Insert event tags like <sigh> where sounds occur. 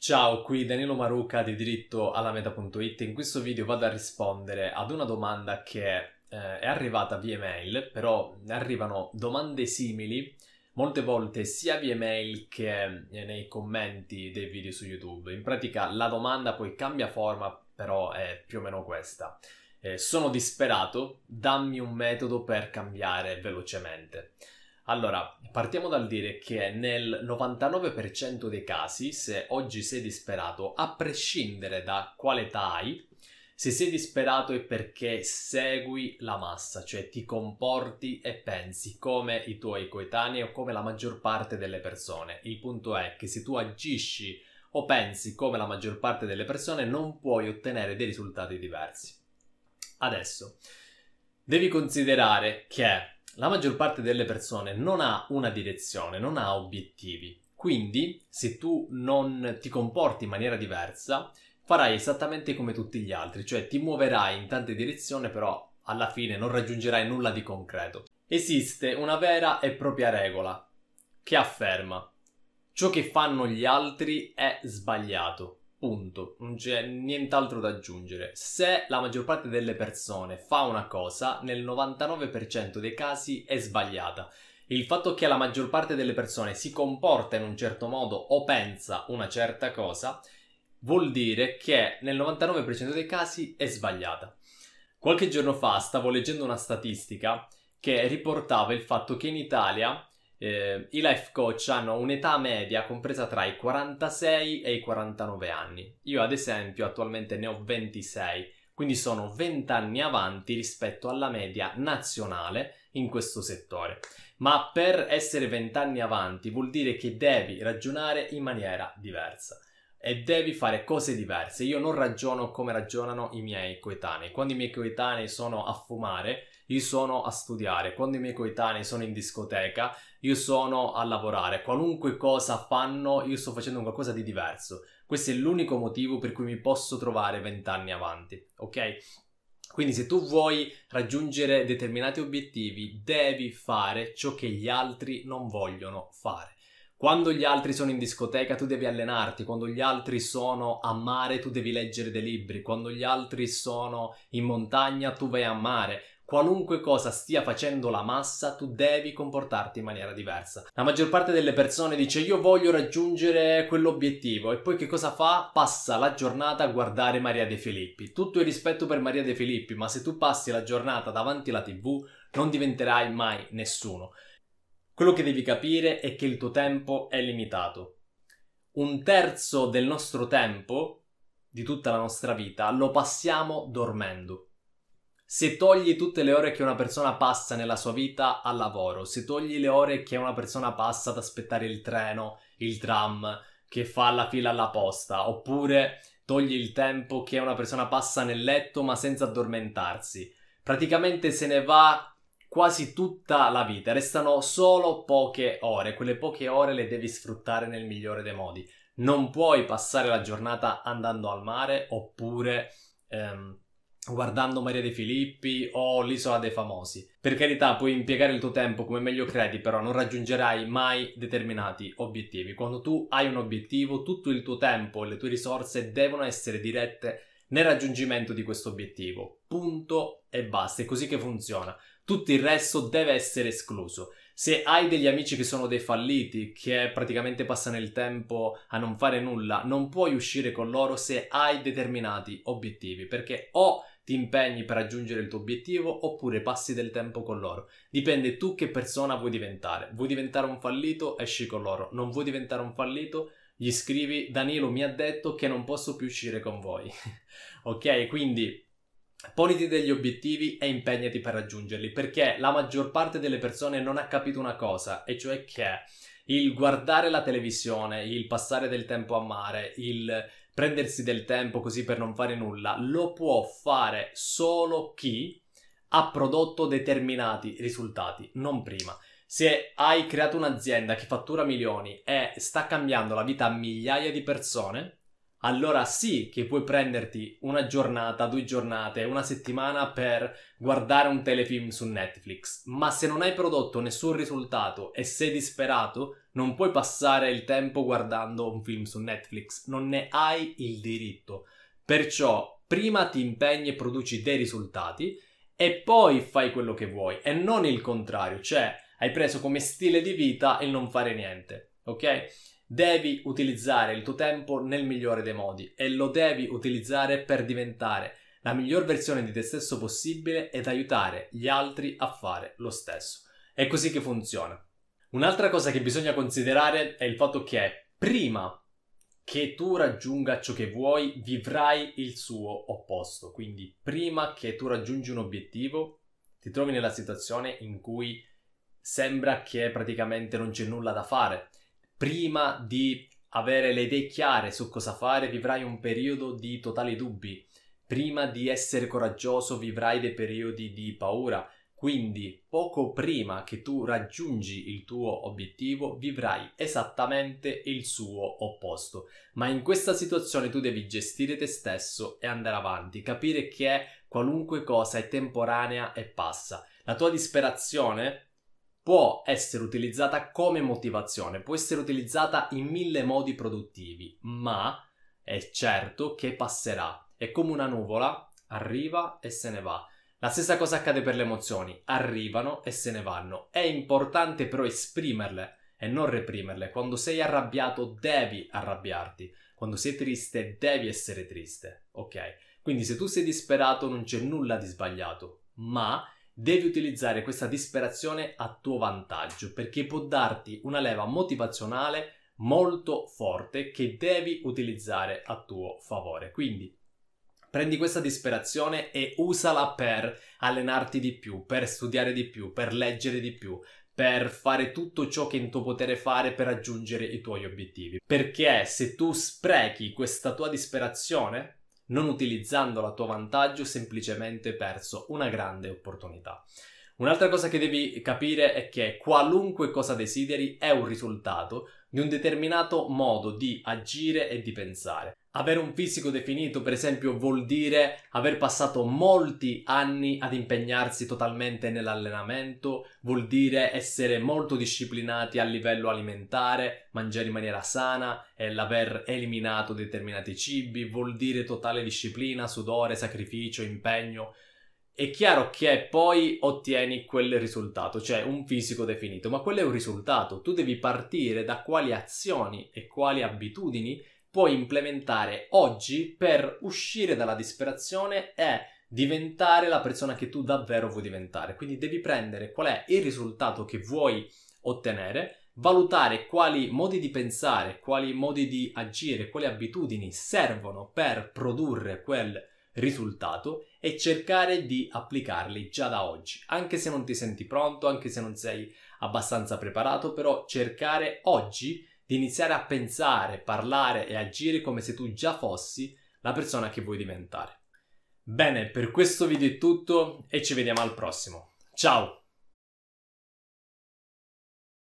Ciao, qui Danilo Maruca di diritto alla meta.it. In questo video vado a rispondere ad una domanda che eh, è arrivata via mail, però arrivano domande simili molte volte sia via mail che eh, nei commenti dei video su YouTube. In pratica la domanda poi cambia forma, però è più o meno questa. Eh, sono disperato, dammi un metodo per cambiare velocemente. Allora, partiamo dal dire che nel 99% dei casi, se oggi sei disperato, a prescindere da quale età hai, se sei disperato è perché segui la massa, cioè ti comporti e pensi come i tuoi coetanei o come la maggior parte delle persone. Il punto è che se tu agisci o pensi come la maggior parte delle persone non puoi ottenere dei risultati diversi. Adesso, devi considerare che la maggior parte delle persone non ha una direzione, non ha obiettivi. Quindi, se tu non ti comporti in maniera diversa, farai esattamente come tutti gli altri, cioè ti muoverai in tante direzioni, però alla fine non raggiungerai nulla di concreto. Esiste una vera e propria regola che afferma ciò che fanno gli altri è sbagliato Punto, non c'è nient'altro da aggiungere. Se la maggior parte delle persone fa una cosa, nel 99% dei casi è sbagliata. Il fatto che la maggior parte delle persone si comporta in un certo modo o pensa una certa cosa vuol dire che nel 99% dei casi è sbagliata. Qualche giorno fa stavo leggendo una statistica che riportava il fatto che in Italia eh, i life coach hanno un'età media compresa tra i 46 e i 49 anni. Io ad esempio attualmente ne ho 26, quindi sono 20 anni avanti rispetto alla media nazionale in questo settore. Ma per essere 20 anni avanti vuol dire che devi ragionare in maniera diversa e devi fare cose diverse. Io non ragiono come ragionano i miei coetanei. Quando i miei coetanei sono a fumare, io sono a studiare. Quando i miei coetanei sono in discoteca, io sono a lavorare. Qualunque cosa fanno, io sto facendo qualcosa di diverso. Questo è l'unico motivo per cui mi posso trovare vent'anni avanti, ok? Quindi se tu vuoi raggiungere determinati obiettivi, devi fare ciò che gli altri non vogliono fare. Quando gli altri sono in discoteca tu devi allenarti, quando gli altri sono a mare tu devi leggere dei libri, quando gli altri sono in montagna tu vai a mare, qualunque cosa stia facendo la massa, tu devi comportarti in maniera diversa. La maggior parte delle persone dice io voglio raggiungere quell'obiettivo e poi che cosa fa? Passa la giornata a guardare Maria De Filippi. Tutto il rispetto per Maria De Filippi, ma se tu passi la giornata davanti alla tv non diventerai mai nessuno. Quello che devi capire è che il tuo tempo è limitato. Un terzo del nostro tempo, di tutta la nostra vita, lo passiamo dormendo. Se togli tutte le ore che una persona passa nella sua vita al lavoro, se togli le ore che una persona passa ad aspettare il treno, il tram, che fa la fila alla posta, oppure togli il tempo che una persona passa nel letto ma senza addormentarsi, praticamente se ne va quasi tutta la vita, restano solo poche ore, quelle poche ore le devi sfruttare nel migliore dei modi. Non puoi passare la giornata andando al mare oppure ehm, guardando Maria De Filippi o l'Isola dei Famosi. Per carità, puoi impiegare il tuo tempo come meglio credi, però non raggiungerai mai determinati obiettivi. Quando tu hai un obiettivo, tutto il tuo tempo e le tue risorse devono essere dirette nel raggiungimento di questo obiettivo. Punto e basta. È così che funziona tutto il resto deve essere escluso. Se hai degli amici che sono dei falliti, che praticamente passano il tempo a non fare nulla, non puoi uscire con loro se hai determinati obiettivi, perché o ti impegni per raggiungere il tuo obiettivo oppure passi del tempo con loro. Dipende tu che persona vuoi diventare. Vuoi diventare un fallito? Esci con loro. Non vuoi diventare un fallito? Gli scrivi Danilo mi ha detto che non posso più uscire con voi. <laughs> ok? Quindi Poniti degli obiettivi e impegnati per raggiungerli, perché la maggior parte delle persone non ha capito una cosa, e cioè che il guardare la televisione, il passare del tempo a mare, il prendersi del tempo così per non fare nulla, lo può fare solo chi ha prodotto determinati risultati, non prima. Se hai creato un'azienda che fattura milioni e sta cambiando la vita a migliaia di persone, allora sì che puoi prenderti una giornata, due giornate, una settimana per guardare un telefilm su Netflix, ma se non hai prodotto nessun risultato e sei disperato, non puoi passare il tempo guardando un film su Netflix, non ne hai il diritto. Perciò prima ti impegni e produci dei risultati e poi fai quello che vuoi e non il contrario, cioè hai preso come stile di vita il non fare niente, ok? Devi utilizzare il tuo tempo nel migliore dei modi e lo devi utilizzare per diventare la miglior versione di te stesso possibile ed aiutare gli altri a fare lo stesso. È così che funziona. Un'altra cosa che bisogna considerare è il fatto che prima che tu raggiunga ciò che vuoi, vivrai il suo opposto. Quindi prima che tu raggiungi un obiettivo, ti trovi nella situazione in cui sembra che praticamente non c'è nulla da fare prima di avere le idee chiare su cosa fare, vivrai un periodo di totali dubbi. Prima di essere coraggioso, vivrai dei periodi di paura. Quindi, poco prima che tu raggiungi il tuo obiettivo, vivrai esattamente il suo opposto. Ma in questa situazione tu devi gestire te stesso e andare avanti, capire che qualunque cosa è temporanea e passa. La tua disperazione può essere utilizzata come motivazione, può essere utilizzata in mille modi produttivi, ma è certo che passerà. È come una nuvola, arriva e se ne va. La stessa cosa accade per le emozioni, arrivano e se ne vanno. È importante però esprimerle e non reprimerle. Quando sei arrabbiato devi arrabbiarti, quando sei triste devi essere triste, ok? Quindi se tu sei disperato non c'è nulla di sbagliato, ma devi utilizzare questa disperazione a tuo vantaggio perché può darti una leva motivazionale molto forte che devi utilizzare a tuo favore. Quindi Prendi questa disperazione e usala per allenarti di più, per studiare di più, per leggere di più, per fare tutto ciò che è in tuo potere fare per raggiungere i tuoi obiettivi. Perché se tu sprechi questa tua disperazione, non utilizzandolo a tuo vantaggio semplicemente perso una grande opportunità. Un'altra cosa che devi capire è che qualunque cosa desideri è un risultato di un determinato modo di agire e di pensare. Avere un fisico definito, per esempio, vuol dire aver passato molti anni ad impegnarsi totalmente nell'allenamento, vuol dire essere molto disciplinati a livello alimentare, mangiare in maniera sana, e l'aver eliminato determinati cibi, vuol dire totale disciplina, sudore, sacrificio, impegno. È chiaro che poi ottieni quel risultato, cioè un fisico definito, ma quello è un risultato. Tu devi partire da quali azioni e quali abitudini puoi implementare oggi per uscire dalla disperazione e diventare la persona che tu davvero vuoi diventare. Quindi devi prendere qual è il risultato che vuoi ottenere, valutare quali modi di pensare, quali modi di agire, quali abitudini servono per produrre quel risultato e cercare di applicarli già da oggi. Anche se non ti senti pronto, anche se non sei abbastanza preparato, però cercare oggi di iniziare a pensare, parlare e agire come se tu già fossi la persona che vuoi diventare. Bene, per questo video è tutto e ci vediamo al prossimo. Ciao!